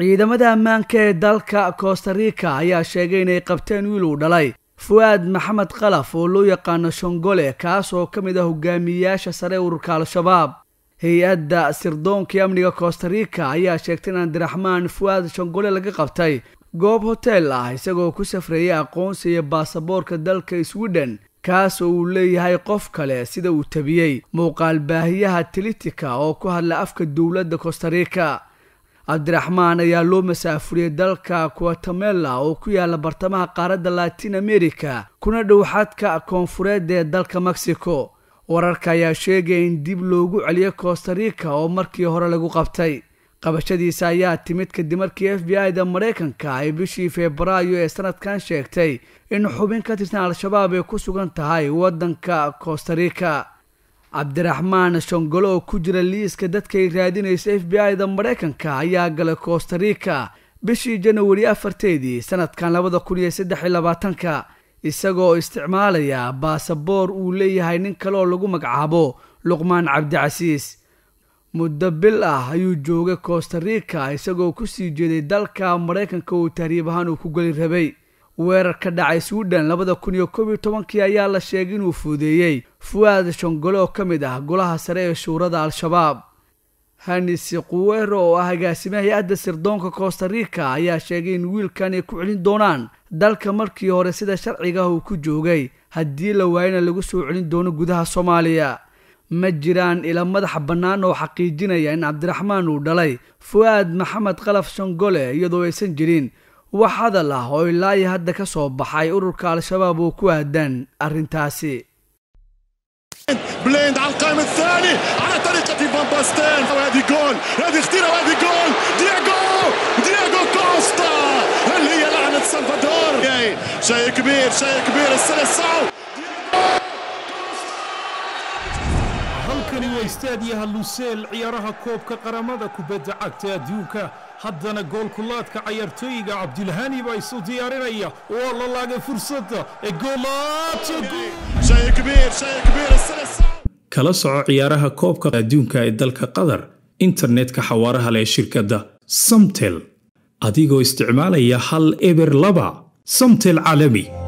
ciidamada ammaanka ee dalka kostarika ayaa sheegay inay qabteen wiil uu dhalay fu'aad maxamed kalaf oo loo yaqaano shongole kaas oo ka mid ah hogaamiyeyaasha sare ururka al-shabaab hay-adda sirdoonkii amniga kostarika ayaa sheegtay in andiraxmaan fu'aad shongole laga qabtay goob hotel ah isagoo ku safreeyay aqoonsi iyo baasaboorka dalka swiden kaas oo uu leeyahay qof kale sida uu tebiyey muuqaal baahiyaha tilitika oo ku hadla afka dowladda kostarika cabdiraxmaan ayaa loo masaafuriyey dalka kuwatamela oo ku yaala bartamaha qaaradda latin america kuna dhowxadka koonfureed ee dalka mexico wararka ayaa sheegaya in dib loogu celiyey kostarika oo markii hore lagu qabtay qabashadiisa ayaa timid kadib markii f b i da maraykanka ay bishii febraayo ee sanadkan sheegtay in xubin ka tirsan al-shabaab ay ku sugan tahay waddanka kostarika cabdiraxmaan shongolo oo ku jira liiska dadkay raadinaysa f b i-da maraykanka ayaa galay koostarika bishii janawari afarteedii sanadkan labada kun iyo saddex iyo labaatanka isagoo isticmaalaya baasaboor uu leeyahay nin kale oo lagu magacaabo luqmaan cabdicasiis muddo bil ah ayuu joogay koostarika isagoo kusii jeeday dalka maraykanka uu tahriib ahaan uu ku geli rabay weerarka dhacay swiden labada kun iyo koob iyo tobankii ayaa la sheegay inuu fuudeeyey fuwaad shongolo oo ka mid ah golaha sare ee shuurada al-shabaab hanisi quwero oo ah agaasimaha hay-adda sirdoonka kostarika ayaa sheegay in wiilkan ay ku celin doonaan dalka markii hore sida sharcigaah uu ku joogay haddii la waayana lagu soo celin doono gudaha soomaaliya ma jiraan ila madax bannaan oo xaqiijinaya in cabdiraxmaan uu dhalay fu'aad maxamed qalaf shongole iyadoo aysan jirin wax hadal ah oo ilaa iyo hadda ka soo baxay ururka al-shabaab oo ku aadan arrintaasi بليند على القائم الثاني على طريقة فان باستين وهذه جول هذه خطيرة وهذه جول دياغو دياغو كوستا هل هي لعنة سلفادور شيء كبير شيء كبير الثالث صعب halkani waa istaadiyaha luseel ciyaaraha koobka qaramada kubadda cagta adduunka haddana goolkulaadka cayaartooyiga cabdilhani baa isu diyaarinaya waa la laagay fursadda ee goolaad kala soco ciyaaraha koobka adduunka ee dalka qatar internetka xawaaraha leh shirkadda samtel adigoo isticmaalaya hal eber laba samtel caalami